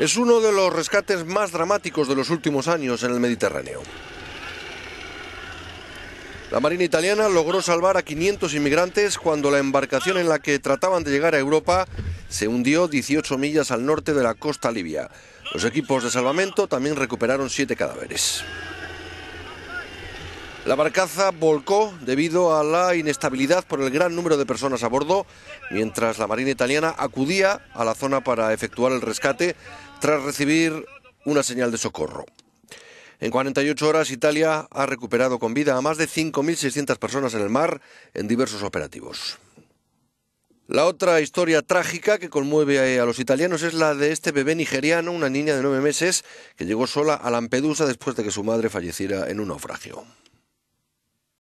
Es uno de los rescates más dramáticos de los últimos años en el Mediterráneo. La Marina italiana logró salvar a 500 inmigrantes cuando la embarcación en la que trataban de llegar a Europa se hundió 18 millas al norte de la costa libia. Los equipos de salvamento también recuperaron siete cadáveres. La barcaza volcó debido a la inestabilidad por el gran número de personas a bordo, mientras la Marina italiana acudía a la zona para efectuar el rescate tras recibir una señal de socorro. En 48 horas, Italia ha recuperado con vida a más de 5.600 personas en el mar en diversos operativos. La otra historia trágica que conmueve a los italianos es la de este bebé nigeriano, una niña de nueve meses, que llegó sola a Lampedusa después de que su madre falleciera en un naufragio.